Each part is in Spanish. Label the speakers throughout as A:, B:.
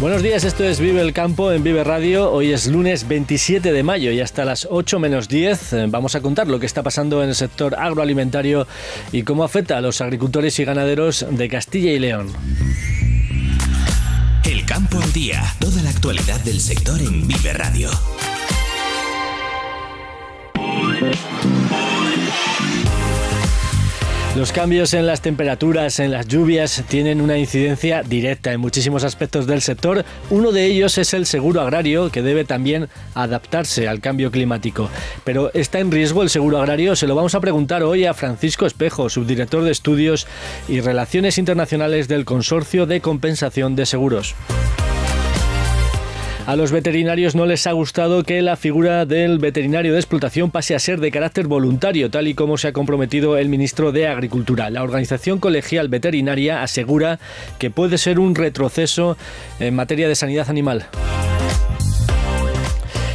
A: Buenos días, esto es Vive el Campo en Vive Radio. Hoy es lunes 27 de mayo y hasta las 8 menos 10 eh, vamos a contar lo que está pasando en el sector agroalimentario y cómo afecta a los agricultores y ganaderos de Castilla y León.
B: El Campo en Día, toda la actualidad del sector en Vive Radio.
A: Los cambios en las temperaturas, en las lluvias, tienen una incidencia directa en muchísimos aspectos del sector. Uno de ellos es el seguro agrario, que debe también adaptarse al cambio climático. Pero ¿está en riesgo el seguro agrario? Se lo vamos a preguntar hoy a Francisco Espejo, subdirector de Estudios y Relaciones Internacionales del Consorcio de Compensación de Seguros. A los veterinarios no les ha gustado que la figura del veterinario de explotación pase a ser de carácter voluntario, tal y como se ha comprometido el ministro de Agricultura. La organización colegial veterinaria asegura que puede ser un retroceso en materia de sanidad animal.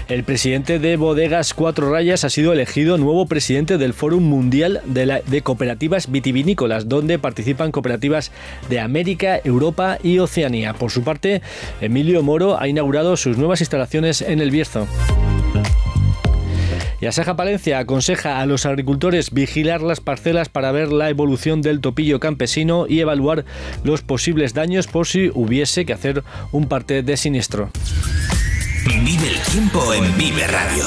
A: El presidente de Bodegas Cuatro Rayas ha sido elegido nuevo presidente del Fórum Mundial de, Cooperativas Vitivinícolas, donde participan cooperativas de América, Europa y Oceanía. Por su parte, Emilio Moro ha inaugurado sus nuevas instalaciones en El Bierzo. Y Asaja Palencia aconseja a los agricultores vigilar las parcelas para ver la evolución del topillo campesino y evaluar los posibles daños por si hubiese que hacer un parte de siniestro.
B: Vive el tiempo en Vive Radio.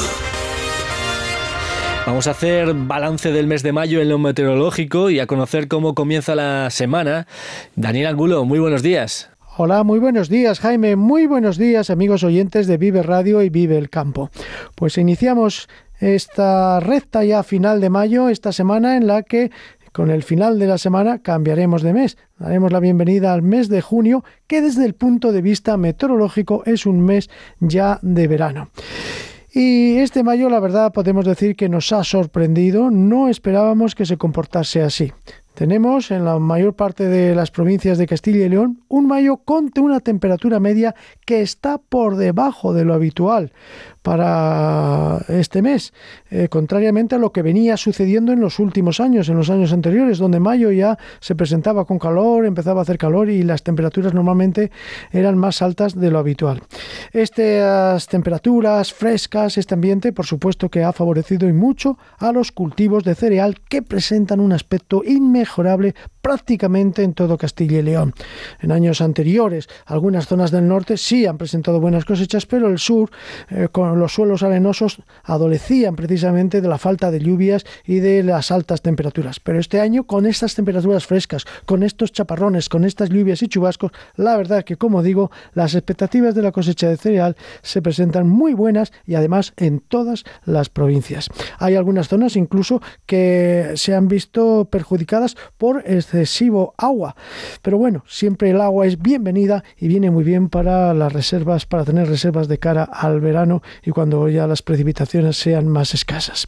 A: Vamos a hacer balance del mes de mayo en lo meteorológico y a conocer cómo comienza la semana. Daniel Angulo, muy buenos días.
C: Hola, muy buenos días Jaime, muy buenos días amigos oyentes de Vive Radio y Vive el Campo. Pues iniciamos esta recta ya final de mayo, esta semana en la que con el final de la semana cambiaremos de mes, daremos la bienvenida al mes de junio, que desde el punto de vista meteorológico es un mes ya de verano. Y este mayo, la verdad, podemos decir que nos ha sorprendido, no esperábamos que se comportase así. Tenemos en la mayor parte de las provincias de Castilla y León un mayo con una temperatura media que está por debajo de lo habitual para este mes, eh, contrariamente a lo que venía sucediendo en los últimos años, en los años anteriores, donde mayo ya se presentaba con calor, empezaba a hacer calor y las temperaturas normalmente eran más altas de lo habitual. Estas temperaturas frescas, este ambiente, por supuesto que ha favorecido y mucho a los cultivos de cereal que presentan un aspecto inmejorable prácticamente en todo Castilla y León. En años anteriores, algunas zonas del norte sí han presentado buenas cosechas, pero el sur, eh, con los suelos arenosos adolecían precisamente de la falta de lluvias y de las altas temperaturas. Pero este año, con estas temperaturas frescas, con estos chaparrones, con estas lluvias y chubascos, la verdad que, como digo, las expectativas de la cosecha de cereal se presentan muy buenas y además en todas las provincias. Hay algunas zonas incluso que se han visto perjudicadas por excesivo agua. Pero bueno, siempre el agua es bienvenida y viene muy bien para las reservas, para tener reservas de cara al verano y cuando ya las precipitaciones sean más escasas.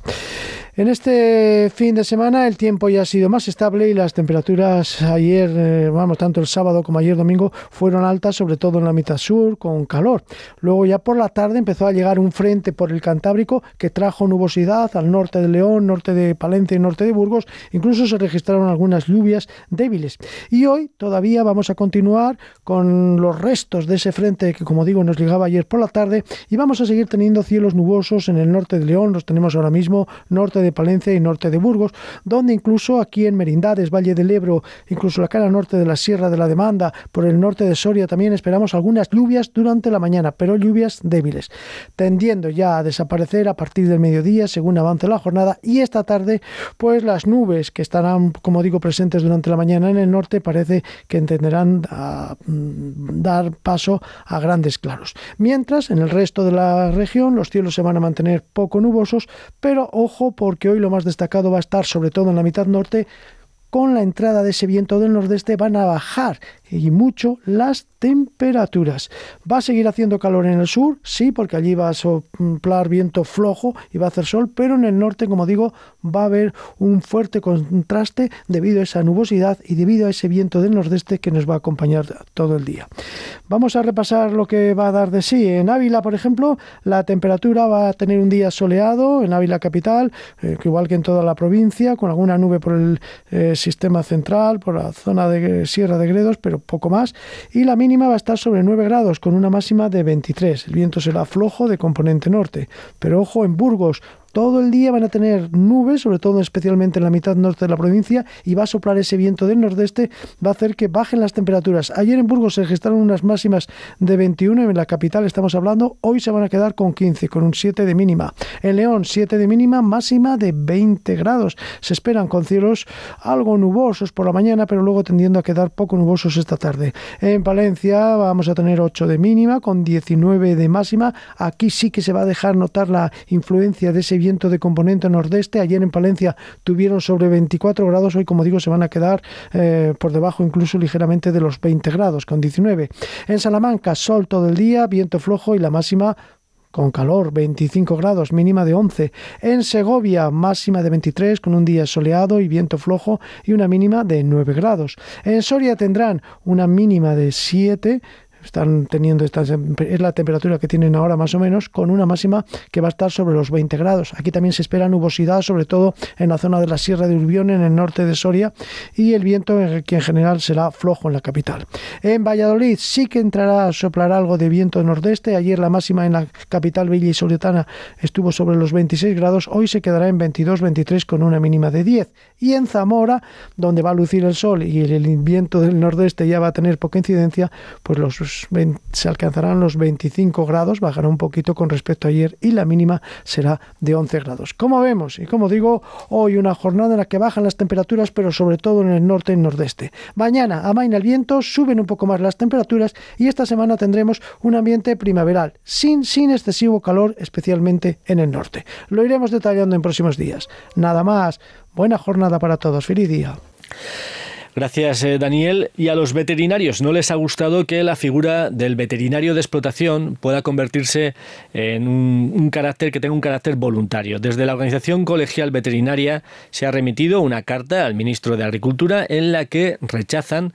C: En este fin de semana el tiempo ya ha sido más estable y las temperaturas ayer, eh, vamos, tanto el sábado como ayer domingo fueron altas, sobre todo en la mitad sur, con calor. Luego ya por la tarde empezó a llegar un frente por el Cantábrico que trajo nubosidad al norte de León, norte de Palencia y norte de Burgos. Incluso se registraron algunas lluvias débiles. Y hoy todavía vamos a continuar con los restos de ese frente que, como digo, nos llegaba ayer por la tarde y vamos a seguir teniendo cielos nubosos en el norte de León, los tenemos ahora mismo, norte de Palencia y norte de Burgos, donde incluso aquí en Merindades, Valle del Ebro, incluso la cara norte de la Sierra de la Demanda, por el norte de Soria también esperamos algunas lluvias durante la mañana, pero lluvias débiles, tendiendo ya a desaparecer a partir del mediodía según avance la jornada y esta tarde pues las nubes que estarán como digo presentes durante la mañana en el norte parece que entenderán a ah, mm, dar paso a grandes claros. Mientras en el resto de la región los cielos se van a mantener poco nubosos, pero ojo por porque hoy lo más destacado va a estar sobre todo en la mitad norte, con la entrada de ese viento del nordeste van a bajar y mucho las temperaturas. ¿Va a seguir haciendo calor en el sur? Sí, porque allí va a soplar viento flojo y va a hacer sol, pero en el norte, como digo, va a haber un fuerte contraste debido a esa nubosidad y debido a ese viento del nordeste que nos va a acompañar todo el día. Vamos a repasar lo que va a dar de sí. En Ávila, por ejemplo, la temperatura va a tener un día soleado en Ávila capital, eh, igual que en toda la provincia, con alguna nube por el eh, sistema central, por la zona de Sierra de Gredos, pero poco más, y la mínima va a estar sobre 9 grados, con una máxima de 23. El viento será flojo de componente norte, pero ojo en Burgos, todo el día van a tener nubes, sobre todo especialmente en la mitad norte de la provincia, y va a soplar ese viento del nordeste, va a hacer que bajen las temperaturas. Ayer en Burgos se registraron unas máximas de 21, en la capital estamos hablando, hoy se van a quedar con 15, con un 7 de mínima. En León, 7 de mínima, máxima de 20 grados. Se esperan con cielos algo nubosos por la mañana, pero luego tendiendo a quedar poco nubosos esta tarde. En Valencia vamos a tener 8 de mínima, con 19 de máxima. Aquí sí que se va a dejar notar la influencia de ese viento de componente nordeste. Ayer en Palencia tuvieron sobre 24 grados, hoy como digo se van a quedar eh, por debajo incluso ligeramente de los 20 grados, con 19. En Salamanca, sol todo el día, viento flojo y la máxima con calor, 25 grados, mínima de 11. En Segovia, máxima de 23, con un día soleado y viento flojo y una mínima de 9 grados. En Soria tendrán una mínima de 7 están teniendo esta em, es la temperatura que tienen ahora más o menos, con una máxima que va a estar sobre los 20 grados. Aquí también se espera nubosidad, sobre todo en la zona de la Sierra de Urbión, en el norte de Soria, y el viento eh, que en general será flojo en la capital. En Valladolid sí que entrará, a soplar algo de viento nordeste. Ayer la máxima en la capital Villa y Soletana estuvo sobre los 26 grados, hoy se quedará en 22-23 con una mínima de 10. Y en Zamora, donde va a lucir el sol y el viento del nordeste ya va a tener poca incidencia, pues los se alcanzarán los 25 grados, bajará un poquito con respecto a ayer y la mínima será de 11 grados. Como vemos y como digo, hoy una jornada en la que bajan las temperaturas, pero sobre todo en el norte y nordeste. Mañana amaina el viento, suben un poco más las temperaturas y esta semana tendremos un ambiente primaveral, sin, sin excesivo calor, especialmente en el norte. Lo iremos detallando en próximos días. Nada más, buena jornada para todos, feliz día.
A: Gracias, eh, Daniel. Y a los veterinarios, ¿no les ha gustado que la figura del veterinario de explotación pueda convertirse en un, un carácter que tenga un carácter voluntario? Desde la Organización Colegial Veterinaria se ha remitido una carta al ministro de Agricultura en la que rechazan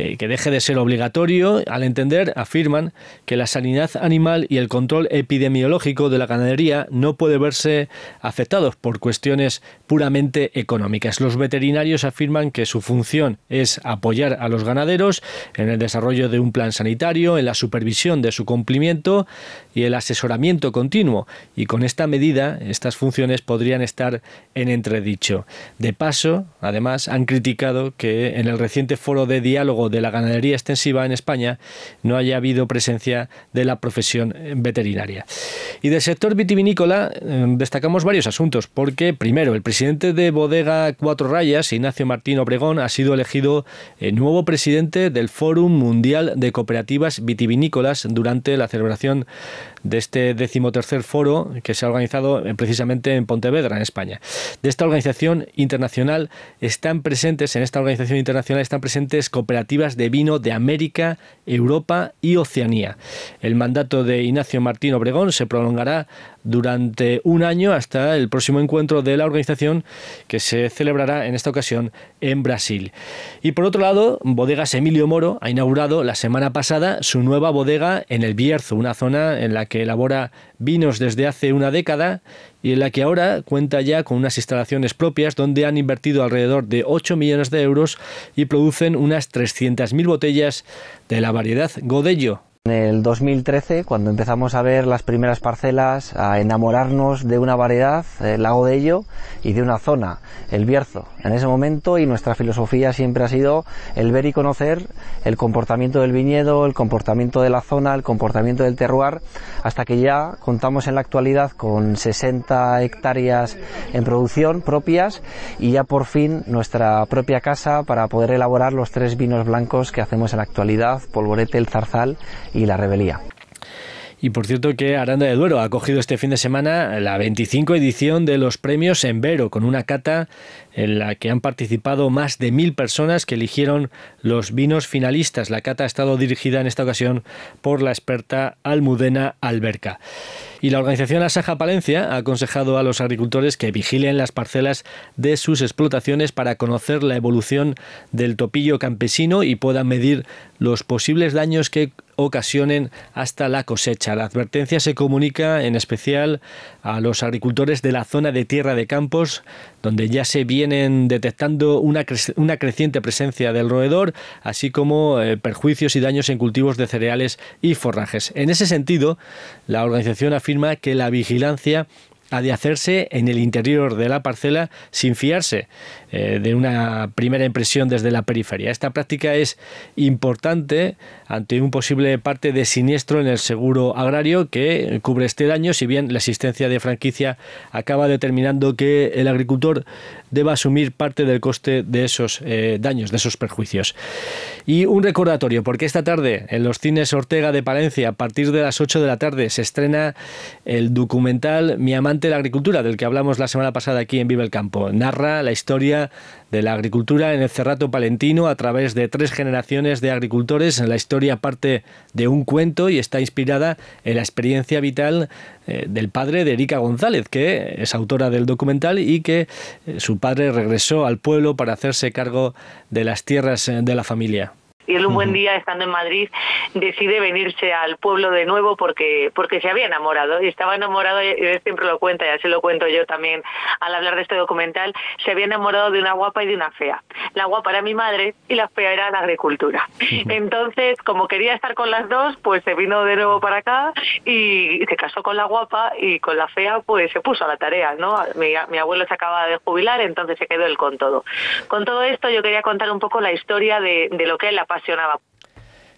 A: eh, que deje de ser obligatorio, al entender, afirman, que la sanidad animal y el control epidemiológico de la ganadería no puede verse afectados por cuestiones puramente económicas. Los veterinarios afirman que su función es apoyar a los ganaderos en el desarrollo de un plan sanitario, en la supervisión de su cumplimiento y el asesoramiento continuo. Y con esta medida, estas funciones podrían estar en entredicho. De paso, además, han criticado que en el reciente foro de diálogo de la ganadería extensiva en España no haya habido presencia de la profesión veterinaria. Y del sector vitivinícola eh, destacamos varios asuntos, porque primero, el presidente de Bodega Cuatro Rayas, Ignacio Martín Obregón, ha sido elegido eh, nuevo presidente del Fórum Mundial de Cooperativas Vitivinícolas durante la celebración de este decimotercer foro que se ha organizado precisamente en Pontevedra, en España. De esta organización internacional están presentes, en esta organización internacional están presentes cooperativas de vino de América Europa y Oceanía. El mandato de Ignacio Martín Obregón se prolongará durante un año hasta el próximo encuentro de la organización que se celebrará en esta ocasión en Brasil. Y por otro lado, Bodegas Emilio Moro ha inaugurado la semana pasada su nueva bodega en el Bierzo, una zona en la que elabora vinos desde hace una década y en la que ahora cuenta ya con unas instalaciones propias donde han invertido alrededor de 8 millones de euros y producen unas 300.000 botellas de la variedad Godello, en el 2013, cuando empezamos a ver las primeras parcelas, a enamorarnos de
D: una variedad, el lago de ello, y de una zona, el Bierzo, en ese momento, y nuestra filosofía siempre ha sido el ver y conocer el comportamiento del viñedo, el comportamiento de la zona, el comportamiento del terroir, hasta que ya contamos en la actualidad con 60 hectáreas en producción propias y ya por fin nuestra propia casa para poder elaborar los tres vinos blancos que hacemos en la actualidad, Polvorete, el Zarzal
A: y la rebelía. Y por cierto que Aranda de Duero ha cogido este fin de semana la 25 edición de los premios en Vero, con una cata en la que han participado más de mil personas que eligieron los vinos finalistas. La cata ha estado dirigida en esta ocasión por la experta Almudena Alberca. Y la organización Asaja Palencia ha aconsejado a los agricultores que vigilen las parcelas de sus explotaciones para conocer la evolución del topillo campesino y puedan medir los posibles daños que ocasionen hasta la cosecha. La advertencia se comunica en especial a los agricultores de la zona de tierra de campos, donde ya se viene vienen detectando una, creciente presencia del roedor, así como eh, perjuicios y daños en cultivos de cereales y forrajes. En ese sentido, la organización afirma que la vigilancia ha de hacerse en el interior de la parcela sin fiarse eh, de una primera impresión desde la periferia. Esta práctica es importante ante un posible parte de siniestro en el seguro agrario que cubre este daño, si bien la existencia de franquicia acaba determinando que el agricultor deba asumir parte del coste de esos eh, daños, de esos perjuicios. Y un recordatorio, porque esta tarde en los cines Ortega de Palencia, a partir de las 8 de la tarde, se estrena el documental Mi amante de la agricultura, del que hablamos la semana pasada aquí en Vive el Campo. Narra la historia de la agricultura en el Cerrato Palentino a través de tres generaciones de agricultores. La historia parte de un cuento y está inspirada en la experiencia vital eh, del padre de Erika González, que es autora del documental y que eh, su padre regresó al pueblo para hacerse cargo de las tierras eh, de la familia
B: y él un buen día, estando en Madrid, decide venirse al pueblo de nuevo porque, porque se había enamorado, y estaba enamorado, y él siempre lo cuenta, y así lo cuento yo también al hablar de este documental, se había enamorado de una guapa y de una fea. La guapa era mi madre y la fea era la agricultura. Entonces, como quería estar con las dos, pues se vino de nuevo para acá y se casó con la guapa y con la fea pues se puso a la tarea, ¿no? Mi, abuelo se acaba de jubilar, entonces se quedó él con todo. Con todo esto yo quería contar un poco la historia de, lo que es la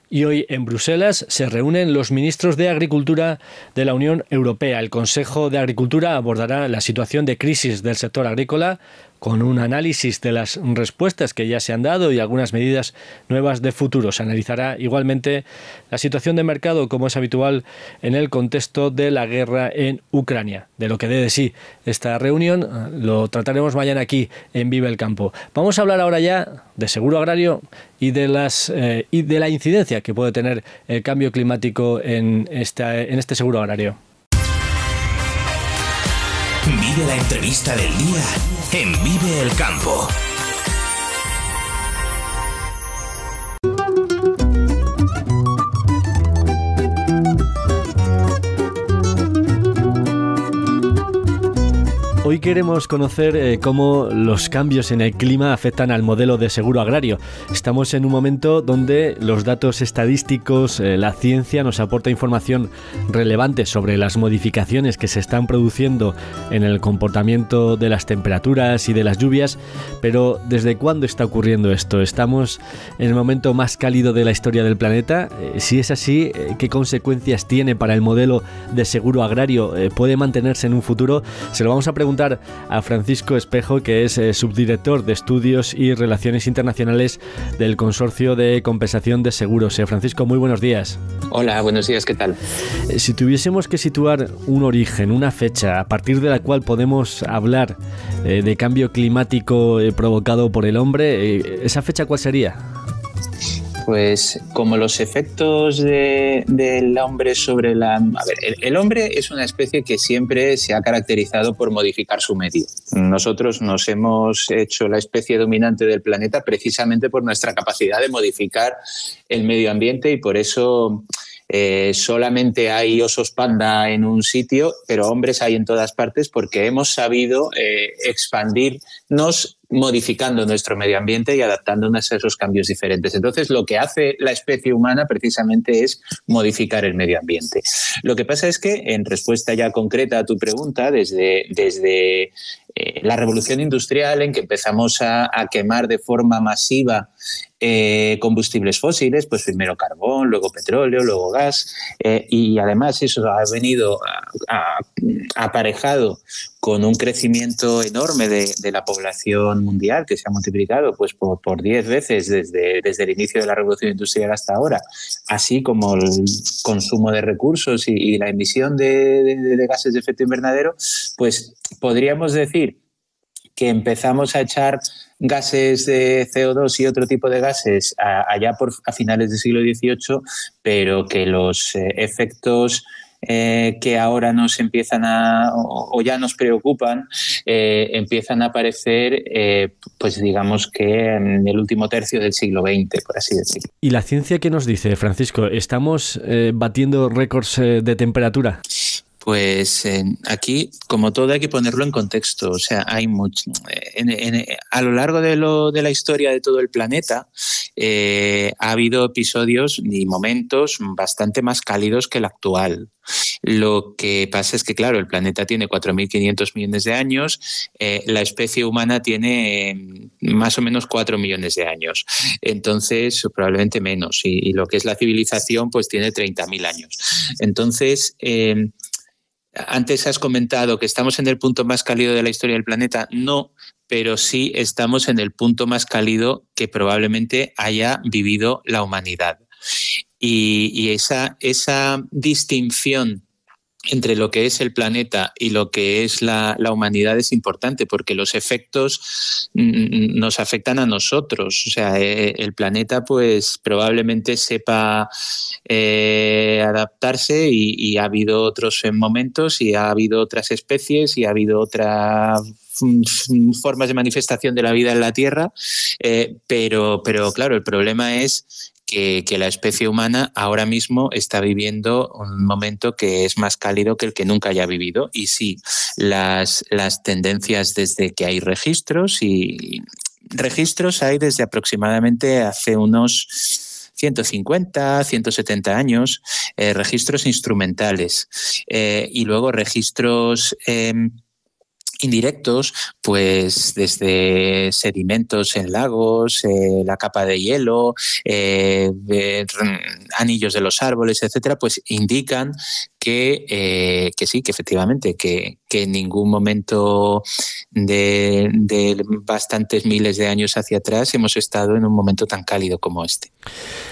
A: y hoy en Bruselas se reúnen los ministros de Agricultura de la Unión Europea. El Consejo de Agricultura abordará la situación de crisis del sector agrícola, con un análisis de las respuestas que ya se han dado y algunas medidas nuevas de futuro. Se analizará igualmente la situación de mercado como es habitual en el contexto de la guerra en Ucrania. De lo que dé de sí esta reunión lo trataremos mañana aquí en Vive el Campo. Vamos a hablar ahora ya de seguro agrario y de las eh, y de la incidencia que puede tener el cambio climático en esta, en este seguro agrario.
B: Vive la entrevista del día en Vive el Campo.
A: Hoy queremos conocer eh, cómo los cambios en el clima afectan al modelo de seguro agrario. Estamos en un momento donde los datos estadísticos, eh, la ciencia nos aporta información relevante sobre las modificaciones que se están produciendo en el comportamiento de las temperaturas y de las lluvias, pero ¿desde cuándo está ocurriendo esto? ¿Estamos en el momento más cálido de la historia del planeta? Eh, si es así, ¿qué consecuencias tiene para el modelo de seguro agrario? ¿Puede mantenerse en un futuro? Se lo vamos a preguntar a Francisco Espejo, que es eh, subdirector de Estudios y Relaciones Internacionales del Consorcio de Compensación de Seguros. Eh, Francisco, muy buenos días.
B: Hola, buenos días, ¿qué tal?
A: Eh, si tuviésemos que situar un origen, una fecha, a partir de la cual podemos hablar de cambio climático provocado por el hombre, ¿esa fecha cuál sería?
B: Pues como los efectos del hombre sobre la... A ver, el, hombre es una especie que siempre se ha caracterizado por modificar su medio. Nosotros nos hemos hecho la especie dominante del planeta precisamente por nuestra capacidad de modificar el medio ambiente y por eso... Eh, solamente hay osos panda en un sitio, pero hombres hay en todas partes porque hemos sabido eh, expandirnos modificando nuestro medio ambiente y adaptándonos a esos cambios diferentes. Entonces, lo que hace la especie humana precisamente es modificar el medio ambiente. Lo que pasa es que, en respuesta ya concreta a tu pregunta, desde, desde eh, la revolución industrial en que empezamos a, quemar de forma masiva eh, combustibles fósiles, pues primero carbón, luego petróleo, luego gas, eh, y además eso ha venido aparejado con un crecimiento enorme de, la población mundial que se ha multiplicado pues por, 10 veces desde, el inicio de la revolución industrial hasta ahora, así como el consumo de recursos y, la emisión de, gases de efecto invernadero, pues podríamos decir que empezamos a echar gases de CO2 y otro tipo de gases allá por, a finales del siglo XVIII, pero que los eh, efectos eh, que ahora nos empiezan a, o, ya nos preocupan, eh, empiezan a aparecer, eh, pues digamos que en el último tercio del siglo XX, por así decirlo.
A: ¿Y la ciencia qué nos dice, Francisco? ¿Estamos batiendo récords de temperatura?
B: Pues aquí, como todo, hay que ponerlo en contexto. O sea, hay mucho. a lo largo de, la historia de todo el planeta, eh, ha habido episodios y momentos bastante más cálidos que el actual. Lo que pasa es que, claro, el planeta tiene 4.500 millones de años, eh, la especie humana tiene mm, más o menos 4 millones de años, entonces probablemente menos, y, lo que es la civilización pues tiene 30.000 años. Entonces, em, antes has comentado que estamos en el punto más cálido de la historia del planeta. No, pero sí estamos en el punto más cálido que probablemente haya vivido la humanidad. Y, esa, esa distinción entre lo que es el planeta y lo que es la, humanidad es importante porque los efectos mm, mm, nos afectan a nosotros. O sea, eh, eh, el planeta pues probablemente sepa eh, adaptarse y, ha habido otros momentos y ha habido otras especies y ha habido otras mm, formas de manifestación de la vida en la Tierra, pero, pero claro, el problema es que, la especie humana ahora mismo está viviendo un momento que es más cálido que el que nunca haya vivido. Y sí, las, las tendencias desde que hay registros y registros hay desde aproximadamente hace unos 150, 170 años, eh, registros instrumentales eh, y luego registros... Em, indirectos, pues desde sedimentos en lagos, eh, la capa de hielo, eh, mm, anillos de los árboles, etcétera, pues indican eh, que, sí, que efectivamente, que, en ningún momento de, bastantes miles de años hacia atrás hemos estado en un momento tan cálido como este.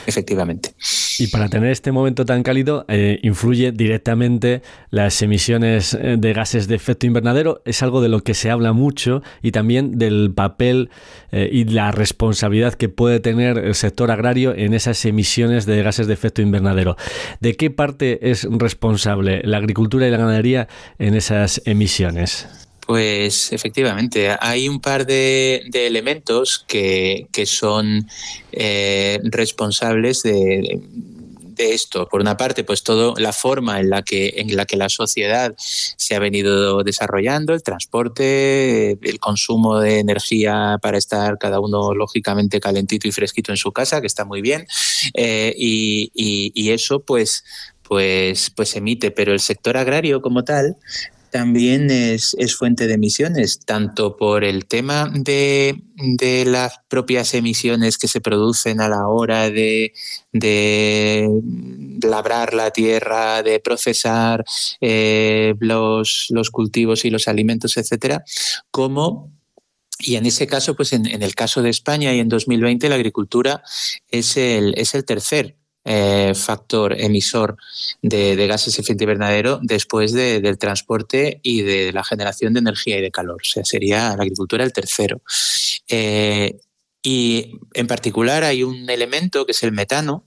B: Efectivamente.
A: Y para tener este momento tan cálido, eh, influye directamente las emisiones eh, de gases de efecto invernadero. Es algo de lo que se habla mucho y también del papel y la responsabilidad que puede tener el sector agrario en esas emisiones de gases de efecto invernadero. ¿De qué parte es responsable? la agricultura y la ganadería en esas emisiones?
B: Pues efectivamente, hay un par de, elementos que, son eh, responsables de, esto. Por una parte, pues toda la forma en la que en la que la sociedad se ha venido desarrollando, el transporte, el consumo de energía para estar cada uno lógicamente calentito y fresquito en su casa, que está muy bien, eh, y, eso pues pues, pues emite, pero el sector agrario como tal también es, fuente de emisiones, tanto por el tema de, las propias emisiones que se producen a la hora de, de labrar la tierra, de procesar eh, los, los cultivos y los alimentos, etcétera, como y en ese caso, pues en, en, el caso de España y en 2020, la agricultura es el, es el tercer eh, factor emisor de, gases de efecto invernadero después del transporte y de la generación de energía y de calor. O sea, sería la agricultura el tercero. Eh, y en particular hay un elemento que es el metano,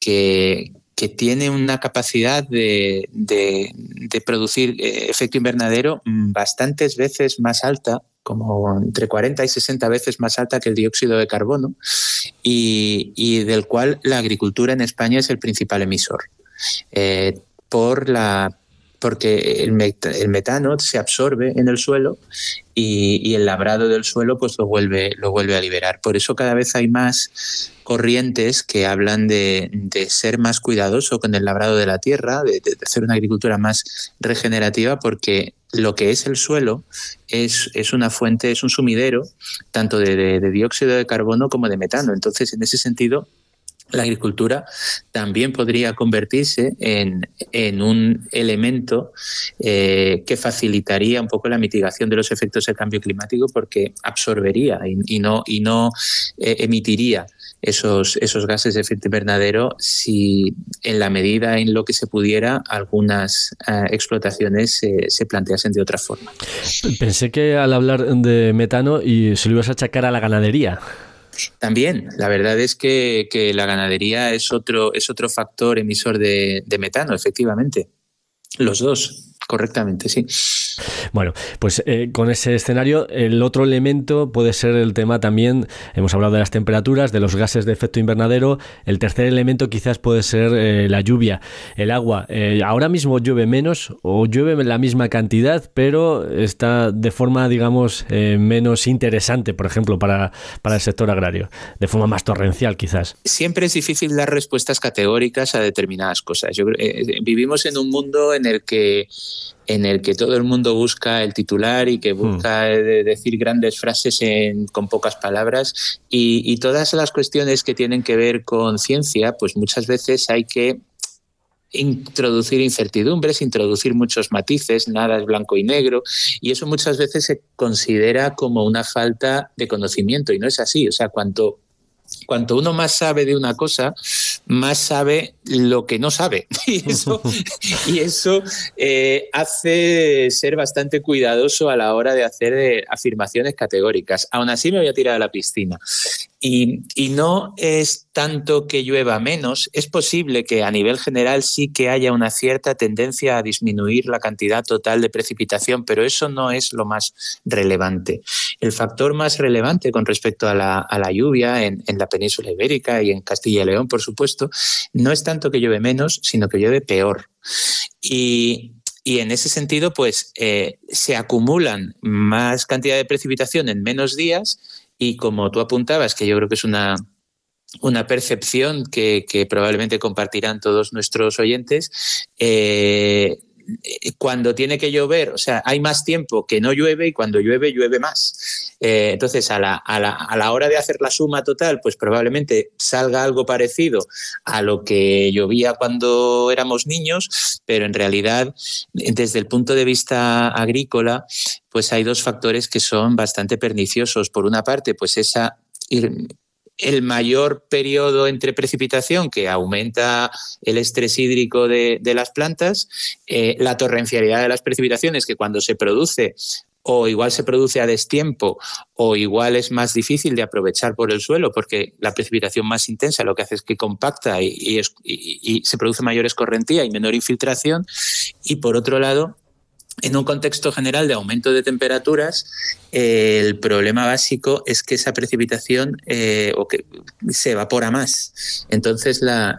B: que, tiene una capacidad de, de producir eh, efecto invernadero bastantes veces más alta como entre 40 y 60 veces más alta que el dióxido de carbono y, del cual la agricultura en España es el principal emisor. Eh, por la porque el, metano se absorbe en el suelo y, el labrado del suelo pues lo vuelve, lo vuelve a liberar. Por eso cada vez hay más corrientes que hablan de, ser más cuidadoso con el labrado de la tierra, de, hacer una agricultura más regenerativa, porque lo que es el suelo es, es, una fuente, es un sumidero tanto de, de dióxido de carbono como de metano. Entonces, en ese sentido, la agricultura también podría convertirse en, un elemento eh, que facilitaría un poco la mitigación de los efectos del cambio climático porque absorbería y, no, y no eh, emitiría esos, esos gases de efecto invernadero si en la medida en lo que se pudiera algunas eh, explotaciones se planteasen de otra forma.
A: Pensé que al hablar de metano y se lo ibas a achacar a la ganadería.
B: También, la verdad es que, la ganadería es otro, es otro factor emisor de, de metano, efectivamente. Los dos. Correctamente, sí.
A: Bueno, pues eh, con ese escenario, el otro elemento puede ser el tema también, hemos hablado de las temperaturas, de los gases de efecto invernadero, el tercer elemento quizás puede ser eh, la lluvia, el agua. Eh, ahora mismo llueve menos o llueve la misma cantidad, pero está de forma, digamos, menos interesante, por ejemplo, para, el sector agrario, de forma más torrencial quizás.
B: Siempre es difícil dar respuestas categóricas a determinadas cosas. Yo, vivimos en un mundo en el que en el que todo el mundo busca el titular y que hmm. busca eh, decir grandes frases con pocas palabras. Y, todas las cuestiones que tienen que ver con ciencia, pues muchas veces hay que introducir incertidumbres, introducir muchos matices, nada es blanco y negro, y eso muchas veces se considera como una falta de conocimiento, y no es así. O sea, cuanto uno más sabe de una cosa, más sabe lo que no sabe. Y eso, eh, hace ser bastante cuidadoso a la hora de hacer eh, afirmaciones categóricas. Aún así me voy a tirar a la piscina. Y, no es tanto que llueva menos, es posible que a nivel general sí que haya una cierta tendencia a disminuir la cantidad total de precipitación, pero eso no es lo más relevante. El factor más relevante con respecto a la, lluvia en, la península ibérica y en Castilla y León, por supuesto, no es tanto que llueve menos, sino que llueve peor. Y, en ese sentido, pues eh, se acumulan más cantidad de precipitación en menos días y como tú apuntabas, que yo creo que es una, percepción que, probablemente compartirán todos nuestros oyentes, eh, cuando tiene que llover, o sea, hay más tiempo que no llueve y cuando llueve llueve más. Eh, entonces, a la, hora de hacer la suma total, pues probablemente salga algo parecido a lo que llovía cuando éramos niños, pero en realidad, desde el punto de vista agrícola, pues hay dos factores que son bastante perniciosos. Por una parte, pues esa el mayor periodo entre precipitación que aumenta el estrés hídrico de, las plantas, eh, la torrencialidad de las precipitaciones que cuando se produce o igual se produce a destiempo, o igual es más difícil de aprovechar por el suelo, porque la precipitación más intensa lo que hace es que compacta y, se produce mayor escorrentía y menor infiltración. Y por otro lado, en un contexto general de aumento de temperaturas, el problema básico es que esa precipitación eh, o que se evapora más. Entonces, e,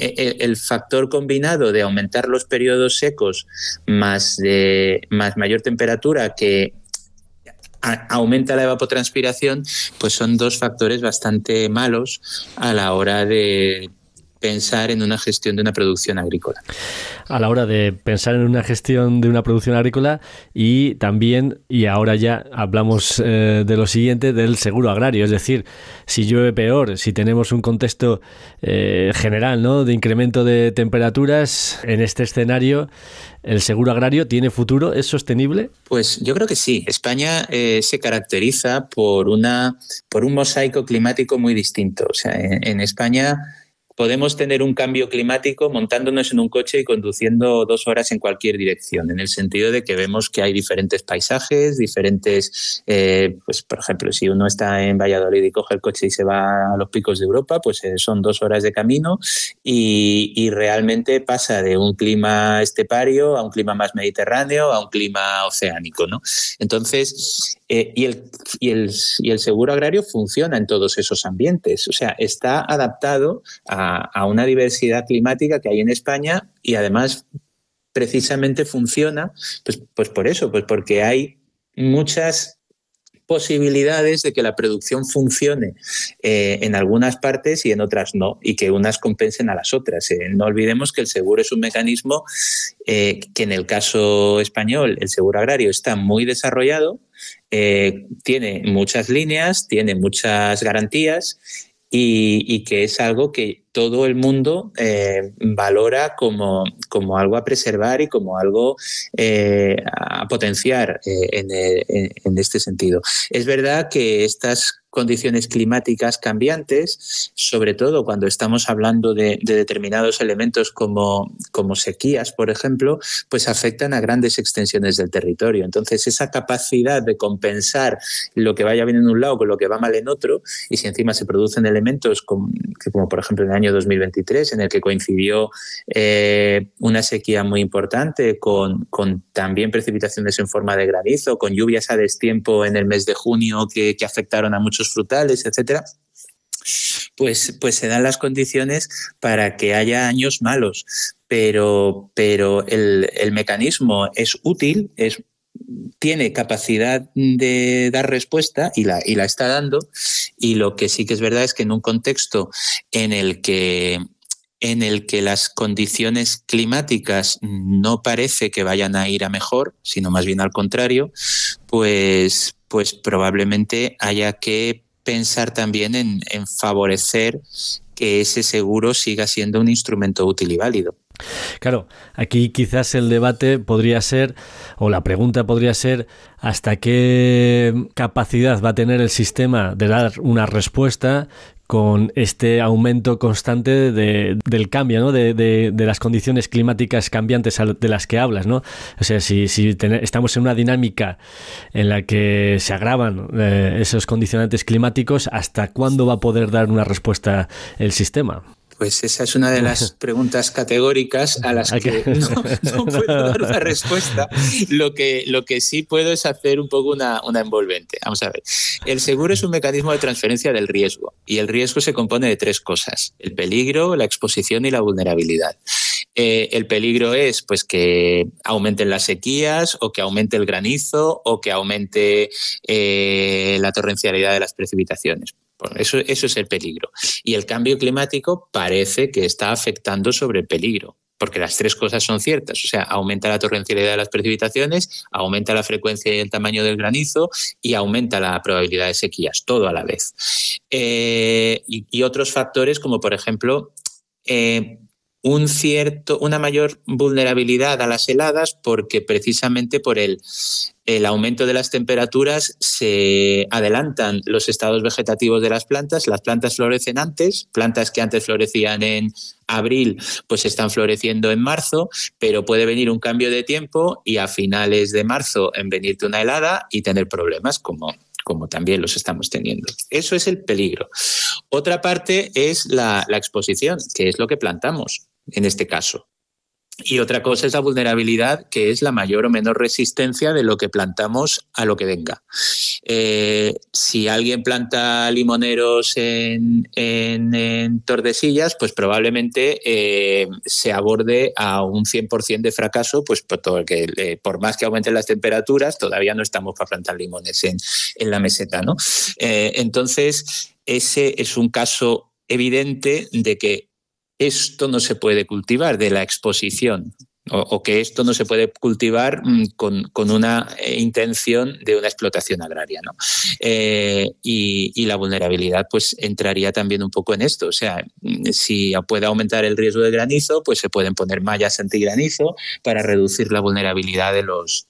B: e, el factor combinado de aumentar los periodos secos más, de, más mayor temperatura que aumenta la evapotranspiración, pues son dos factores bastante malos a la hora de pensar en una gestión de una producción agrícola.
A: A la hora de pensar en una gestión de una producción agrícola y también, y ahora ya hablamos eh, de lo siguiente, del seguro agrario, es decir, si llueve peor, si tenemos un contexto eh, general ¿no? de incremento de temperaturas, en este escenario, ¿el seguro agrario tiene futuro? ¿Es sostenible?
B: Pues yo creo que sí. España eh, se caracteriza por, una, por un mosaico climático muy distinto. O sea, en, en España podemos tener un cambio climático montándonos en un coche y conduciendo dos horas en cualquier dirección, en el sentido de que vemos que hay diferentes paisajes, diferentes, eh, pues por ejemplo, si uno está en Valladolid y coge el coche y se va a los picos de Europa, pues eh, son dos horas de camino y, y, realmente pasa de un clima estepario a un clima más mediterráneo, a un clima oceánico. ¿no? Entonces, eh, y, el, y, el, seguro agrario funciona en todos esos ambientes. O sea, está adaptado a, una diversidad climática que hay en España y además precisamente funciona, pues, pues por eso, pues porque hay muchas posibilidades de que la producción funcione eh, en algunas partes y en otras no, y que unas compensen a las otras. Eh. No olvidemos que el seguro es un mecanismo eh, que en el caso español, el seguro agrario está muy desarrollado, tiene muchas líneas, tiene muchas garantías y, que es algo que todo el mundo eh, valora como, como, algo a preservar y como algo eh, a potenciar eh, en, en, este sentido. Es verdad que estas condiciones climáticas cambiantes, sobre todo cuando estamos hablando de, determinados elementos como, como, sequías, por ejemplo, pues afectan a grandes extensiones del territorio. Entonces, esa capacidad de compensar lo que vaya bien en un lado con lo que va mal en otro, y si encima se producen elementos como, como por ejemplo en el año 2023, en el que coincidió eh, una sequía muy importante con, también precipitaciones en forma de granizo, con lluvias a destiempo en el mes de junio que afectaron a muchos frutales, etcétera, pues, pues se dan las condiciones para que haya años malos. Pero, pero el, mecanismo es útil, es tiene capacidad de dar respuesta y la, y la está dando. Y lo que sí que es verdad es que en un contexto en el que en el que las condiciones climáticas no parece que vayan a ir a mejor, sino más bien al contrario, pues, pues probablemente haya que pensar también en, favorecer que ese seguro siga siendo un instrumento útil y válido.
A: Claro, aquí quizás el debate podría ser, o la pregunta podría ser, ¿hasta qué capacidad va a tener el sistema de dar una respuesta con este aumento constante del cambio, de, las condiciones climáticas cambiantes de las que hablas. ¿no? O sea, si, estamos en una dinámica en la que se agravan eh, esos condicionantes climáticos, ¿hasta cuándo va a poder dar una respuesta el sistema?
B: Pues esa es una de las preguntas categóricas a las que no, puedo dar una respuesta. Lo que, lo que sí puedo es hacer un poco una, envolvente. Vamos a ver. El seguro es un mecanismo de transferencia del riesgo y el riesgo se compone de tres cosas, el peligro, la exposición y la vulnerabilidad. Eh, el peligro es pues que aumenten las sequías o que aumente el granizo o que aumente eh, la torrencialidad de las precipitaciones eso, es el peligro. Y el cambio climático parece que está afectando sobre el peligro porque las tres cosas son ciertas. O sea, aumenta la torrencialidad de las precipitaciones, aumenta la frecuencia y el tamaño del granizo y aumenta la probabilidad de sequías, todo a la vez. Eh, y, otros factores como, por ejemplo, eh, un cierto, una mayor vulnerabilidad a las heladas porque precisamente por el, el aumento de las temperaturas se adelantan los estados vegetativos de las plantas, las plantas florecen antes, plantas que antes florecían en abril pues están floreciendo en marzo, pero puede venir un cambio de tiempo y a finales de marzo en venirte una helada y tener problemas como como también los estamos teniendo. Eso es el peligro. Otra parte es la exposición, que es lo que plantamos en este caso. Y otra cosa es la vulnerabilidad, que es la mayor o menor resistencia de lo que plantamos a lo que venga. Eh, si alguien planta limoneros en, Tordesillas, pues probablemente eh, se aborde a un 100% de fracaso, pues eh, por más que aumenten las temperaturas, todavía no estamos para plantar limones en, la meseta. ¿no? entonces, ese es un caso evidente de que esto no se puede cultivar, de la exposición, o, que esto no se puede cultivar mm, con, una eh, intención de una explotación agraria. Eh, y, la vulnerabilidad pues entraría también un poco en esto, o sea, mm, si puede aumentar el riesgo de granizo, pues se pueden poner mallas antigranizo para reducir la vulnerabilidad de los,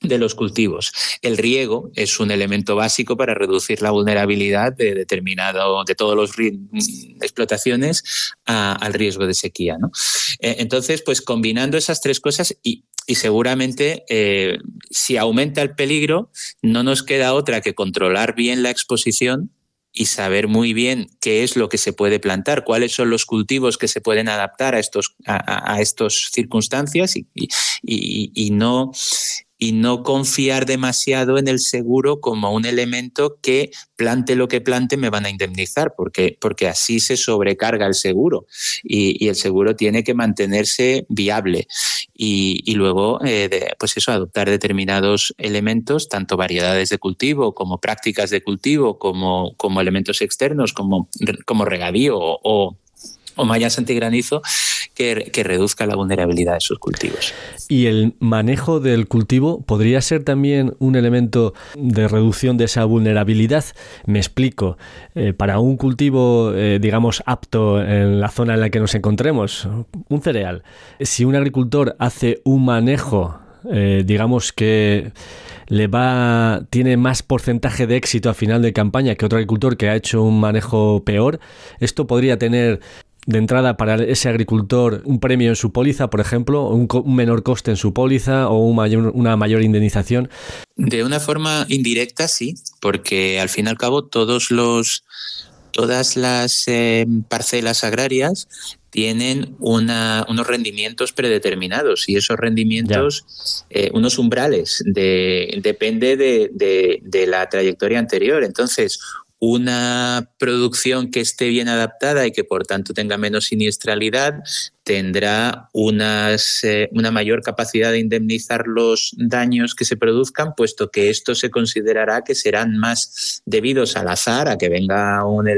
B: de los cultivos. El riego es un elemento básico para reducir la vulnerabilidad de determinado, de todos los mm, explotaciones al riesgo de sequía. ¿no? Eh, entonces, pues combinando esas tres cosas y, seguramente eh, si aumenta el peligro, no nos queda otra que controlar bien la exposición y saber muy bien qué es lo que se puede plantar, cuáles son los cultivos que se pueden adaptar a estas a, estos circunstancias y, y, y, no, y no confiar demasiado en el seguro como un elemento que plante lo que plante me van a indemnizar, porque, porque así se sobrecarga el seguro y, el seguro tiene que mantenerse viable. Y, luego, eh, pues eso, adoptar determinados elementos, tanto variedades de cultivo como prácticas de cultivo, como, como elementos externos, como, como regadío o, o mallas antigranizo que, reduzca la vulnerabilidad de sus cultivos.
A: ¿Y el manejo del cultivo podría ser también un elemento de reducción de esa vulnerabilidad? Me explico. Eh, para un cultivo, eh, digamos, apto en la zona en la que nos encontremos, un cereal, si un agricultor hace un manejo, eh, digamos que le va tiene más porcentaje de éxito a final de campaña que otro agricultor que ha hecho un manejo peor. Esto podría tener de entrada para ese agricultor un premio en su póliza, por ejemplo, un, menor coste en su póliza o un mayor, una mayor indemnización?
B: De una forma indirecta, sí, porque al fin y al cabo todos los todas las em, parcelas agrarias tienen una, unos rendimientos predeterminados y esos rendimientos, eh, unos umbrales, de, depende de, de, la trayectoria anterior. Entonces, una producción que esté bien adaptada y que por tanto tenga menos siniestralidad tendrá eh, una mayor capacidad de indemnizar los daños que se produzcan, puesto que esto se considerará que serán más debidos al azar, a que venga una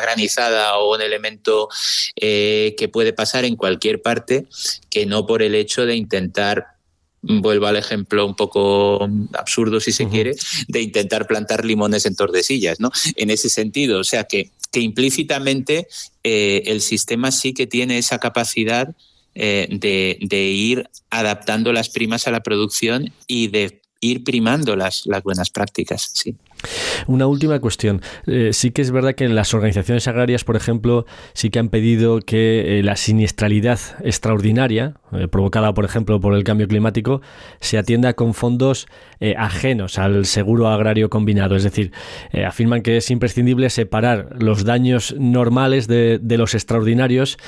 B: granizada o un elemento eh, que puede pasar en cualquier parte, que no por el hecho de intentar Vuelvo al ejemplo un poco absurdo, si se quiere, de intentar plantar limones en tordesillas, ¿no? En ese sentido, o sea que, implícitamente eh, el sistema sí que tiene esa capacidad eh, de, de, ir adaptando las primas a la producción y de ir primando las, las buenas prácticas, sí.
A: Una última cuestión. Eh, sí que es verdad que en las organizaciones agrarias, por ejemplo, sí que han pedido que eh, la siniestralidad extraordinaria, eh, provocada, por ejemplo, por el cambio climático, se atienda con fondos ajenos al seguro agrario combinado. Es decir, afirman que es imprescindible separar los daños normales de, de los extraordinarios,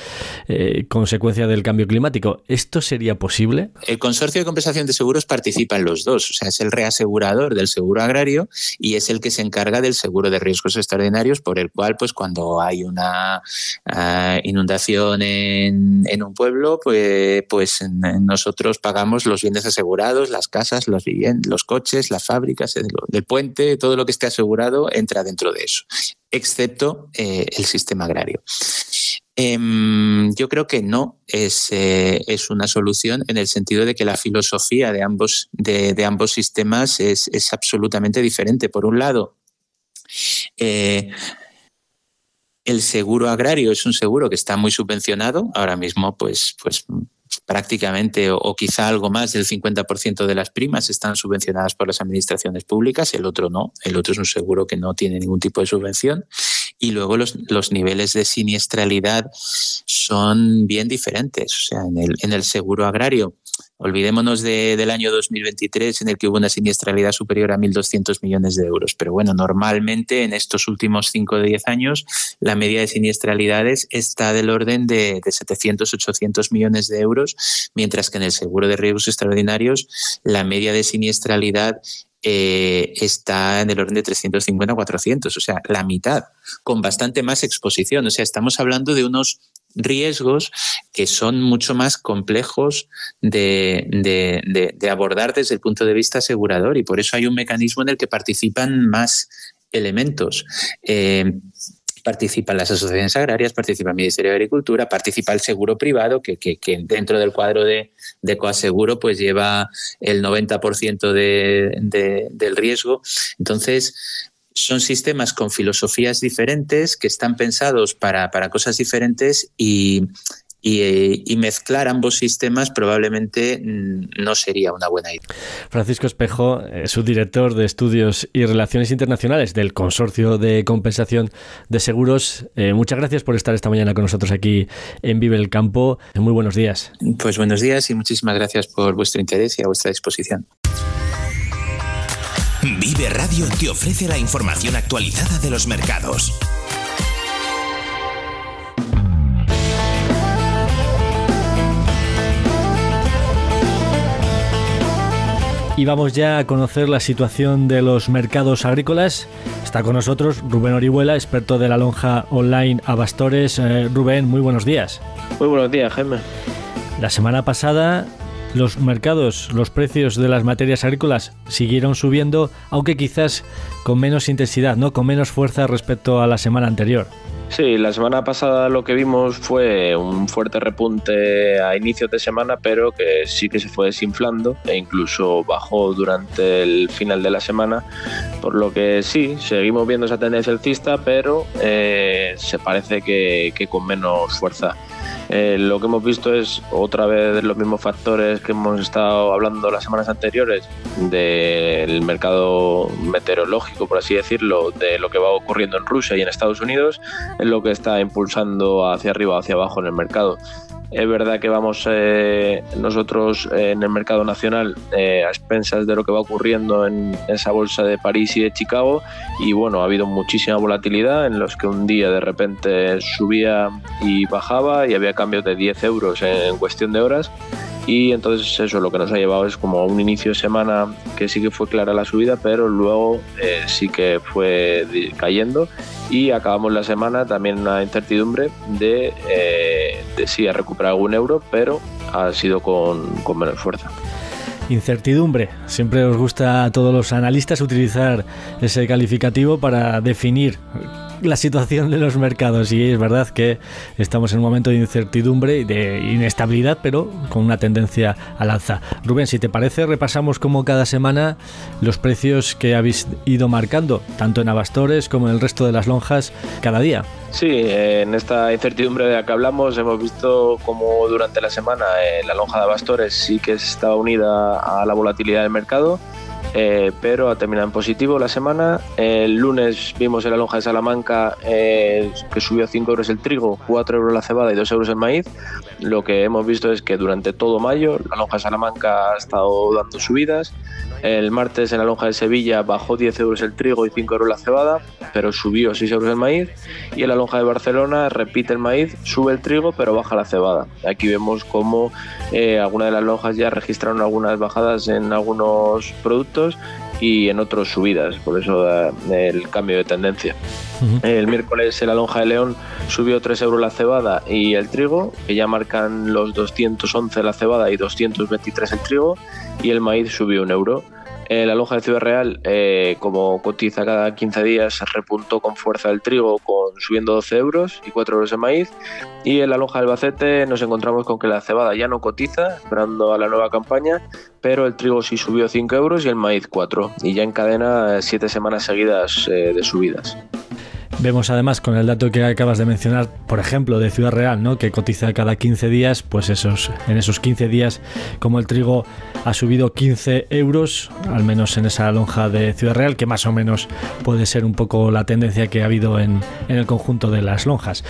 A: consecuencia del cambio climático. ¿Esto sería posible?
B: El consorcio de compensación de seguros participa en los dos. O sea, es el reasegurador del seguro agrario y es es el que se encarga del seguro de riesgos extraordinarios, por el cual, pues cuando hay una ah, inundación en, un pueblo, pues, pues nosotros pagamos los bienes asegurados, las casas, los, los coches, las fábricas, el, puente, todo lo que esté asegurado entra dentro de eso, excepto eh, el sistema agrario. Em, yo creo que no eh, es, una solución en el sentido de que la filosofía de ambos, de, de ambos sistemas es, absolutamente diferente. Por un lado, eh, el seguro agrario es un seguro que está muy subvencionado. Ahora mismo, pues, pues prácticamente o, quizá algo más del 50% de las primas están subvencionadas por las administraciones públicas, el otro no, el otro es un seguro que no tiene ningún tipo de subvención y luego los, niveles de siniestralidad son bien diferentes. O sea, en el, en el seguro agrario, olvidémonos de, del año 2023 en el que hubo una siniestralidad superior a 1.200 millones de euros. Pero bueno, normalmente en estos últimos 5 o 10 años la media de siniestralidades está del orden de, de 700-800 millones de euros, mientras que en el seguro de riesgos extraordinarios la media de siniestralidad eh, está en el orden de 350 a 400, o sea, la mitad, con bastante más exposición. O sea, estamos hablando de unos riesgos que son mucho más complejos de, abordar desde el punto de vista asegurador y por eso hay un mecanismo en el que participan más elementos. Eh, participan las asociaciones agrarias, participa el Ministerio de Agricultura, participa el seguro privado, que, dentro del cuadro de, de, Coaseguro pues lleva el 90% del riesgo. Entonces, son sistemas con filosofías diferentes que están pensados para, para cosas diferentes y y, mezclar ambos sistemas probablemente mm, no sería una buena idea.
A: Francisco Espejo, eh, subdirector de Estudios y Relaciones Internacionales del Consorcio de Compensación de Seguros, eh, muchas gracias por estar esta mañana con nosotros aquí en Vive el Campo. Muy buenos días.
B: Pues buenos días y muchísimas gracias por vuestro interés y a vuestra disposición. Vive Radio te ofrece la información actualizada de los mercados
A: Y vamos ya a conocer la situación de los mercados agrícolas. Está con nosotros Rubén Orihuela, experto de la lonja online Abastores. Eh, Rubén, muy buenos días.
E: Muy buenos días, Jaime.
A: La semana pasada los mercados, los precios de las materias agrícolas siguieron subiendo, aunque quizás con menos intensidad, no con menos fuerza respecto a la semana anterior.
E: Sí, la semana pasada lo que vimos fue un fuerte repunte a inicios de semana, pero que sí que se fue desinflando e incluso bajó durante el final de la semana, por lo que sí, seguimos viendo esa tendencia alcista, pero eh, se parece que, que con menos fuerza. Eh, lo que hemos visto es otra vez los mismos factores que hemos estado hablando las semanas anteriores del mercado meteorológico, por así decirlo, de lo que va ocurriendo en Rusia y en Estados Unidos, es lo que está impulsando hacia arriba o hacia abajo en el mercado. Es verdad que vamos eh, nosotros en el mercado nacional eh, a expensas de lo que va ocurriendo en esa bolsa de París y de Chicago y bueno, ha habido muchísima volatilidad en los que un día de repente subía y bajaba y había cambios de 10 euros en cuestión de horas y entonces eso lo que nos ha llevado es como un inicio de semana que sí que fue clara la subida, pero luego eh, sí que fue cayendo y acabamos la semana también una incertidumbre de sí ha recuperado un euro, pero ha sido con, con menos fuerza.
A: Incertidumbre. Siempre os gusta a todos los analistas utilizar ese calificativo para definir la situación de los mercados y es verdad que estamos en un momento de incertidumbre y de inestabilidad, pero con una tendencia al alza. Rubén, si te parece, repasamos como cada semana los precios que habéis ido marcando, tanto en Abastores como en el resto de las lonjas, cada día. Sí,
E: en esta incertidumbre de la que hablamos hemos visto como durante la semana eh, la lonja de Abastores sí que estaba unida a la volatilidad del mercado eh, pero ha terminado en positivo la semana. El lunes vimos en la lonja de Salamanca eh, que subió 5 euros el trigo, 4 euros la cebada y 2 euros el maíz lo que hemos visto es que durante todo mayo la lonja de Salamanca ha estado dando subidas. El martes en la lonja de Sevilla bajó 10 euros el trigo y 5 euros la cebada, pero subió 6 euros el maíz. Y en la lonja de Barcelona repite el maíz, sube el trigo, pero baja la cebada. Aquí vemos cómo eh, algunas de las lonjas ya registraron algunas bajadas en algunos productos y en otros subidas, por eso da el cambio de tendencia. El miércoles en la lonja de León subió 3 euros la cebada y el trigo, que ya marcan los 211 la cebada y 223 el trigo, y el maíz subió un euro. Eh, la lonja de Ciudad Real, eh, como cotiza cada 15 días, repuntó con fuerza el trigo, con, subiendo 12 euros y 4 euros de maíz. Y en la lonja de Albacete nos encontramos con que la cebada ya no cotiza, esperando a la nueva campaña, pero el trigo sí subió 5 euros y el maíz 4. Y ya en cadena 7 eh, semanas seguidas eh, de subidas.
A: Vemos además con el dato que acabas de mencionar, por ejemplo, de Ciudad Real, ¿no? que cotiza cada 15 días, pues esos, en esos 15 días, como el trigo ha subido 15 euros, al menos en esa lonja de Ciudad Real, que más o menos puede ser un poco la tendencia que ha habido en, en el conjunto de las lonjas.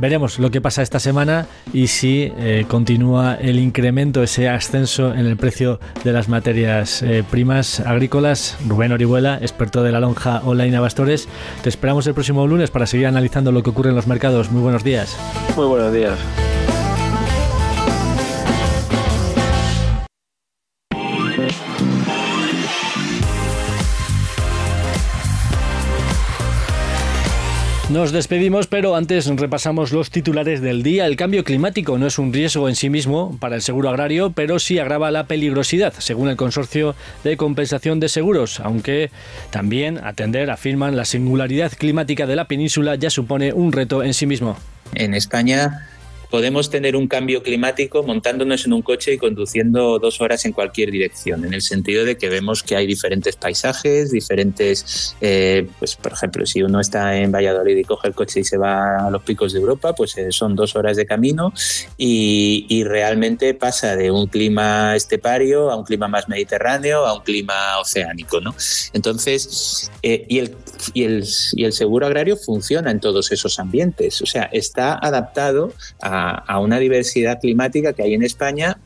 A: Veremos lo que pasa esta semana y si eh, continúa el incremento, ese ascenso en el precio de las materias eh, primas agrícolas. Rubén Orihuela, experto de la lonja online Abastores, te esperamos el próximo lunes para seguir analizando lo que ocurre en los mercados. Muy buenos días.
E: Muy buenos días.
A: Nos despedimos, pero antes repasamos los titulares del día. El cambio climático no es un riesgo en sí mismo para el seguro agrario, pero sí agrava la peligrosidad, según el Consorcio de Compensación de Seguros, aunque también atender, afirman, la singularidad climática de la península ya supone un reto
B: en sí mismo. En España podemos tener un cambio climático montándonos en un coche y conduciendo dos horas en cualquier dirección, en el sentido de que vemos que hay diferentes paisajes, diferentes, eh, pues por ejemplo, si uno está en Valladolid y coge el coche y se va a los picos de Europa, pues eh, son dos horas de camino y, realmente pasa de un clima estepario a un clima más mediterráneo, a un clima oceánico, ¿no? Entonces, eh, y, el, y, el, y el seguro agrario funciona en todos esos ambientes, o sea, está adaptado a a, una diversidad climática que hay en España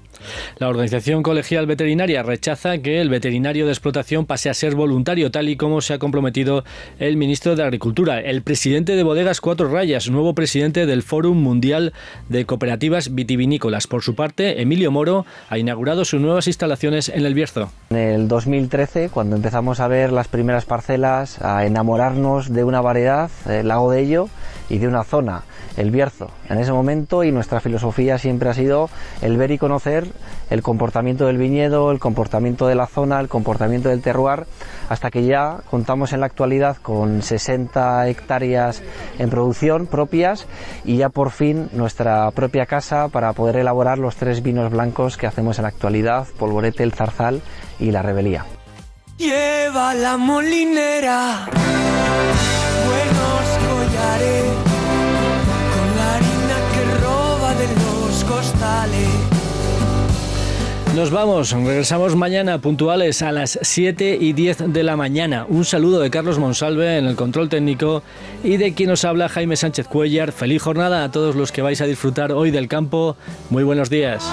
A: la Organización Colegial Veterinaria rechaza que el veterinario de explotación pase a ser voluntario, tal y como se ha comprometido el ministro de Agricultura, el presidente de Bodegas Cuatro Rayas, nuevo presidente del Fórum Mundial de Cooperativas Vitivinícolas. Por su parte, Emilio Moro ha inaugurado sus nuevas instalaciones en el Bierzo.
D: En el 2013, cuando empezamos a ver las primeras parcelas, a enamorarnos de una variedad, el lago de ello, y de una zona, el Bierzo, en ese momento, y nuestra filosofía siempre ha sido el ver y conocer el comportamiento del viñedo, el comportamiento de la zona, el comportamiento del terroir, hasta que ya contamos en la actualidad con 60 hectáreas en producción propias y ya por fin nuestra propia casa para poder elaborar los tres vinos blancos que hacemos en la actualidad, Polvorete, el Zarzal y la Rebelía.
B: Lleva la molinera, buenos collares,
E: con la harina que roba de los costales.
A: Nos vamos, regresamos mañana puntuales a las 7 y 10 de la mañana. Un saludo de Carlos Monsalve en el control técnico y de quien nos habla Jaime Sánchez Cuellar. Feliz jornada a todos los que vais a disfrutar hoy del campo. Muy buenos días.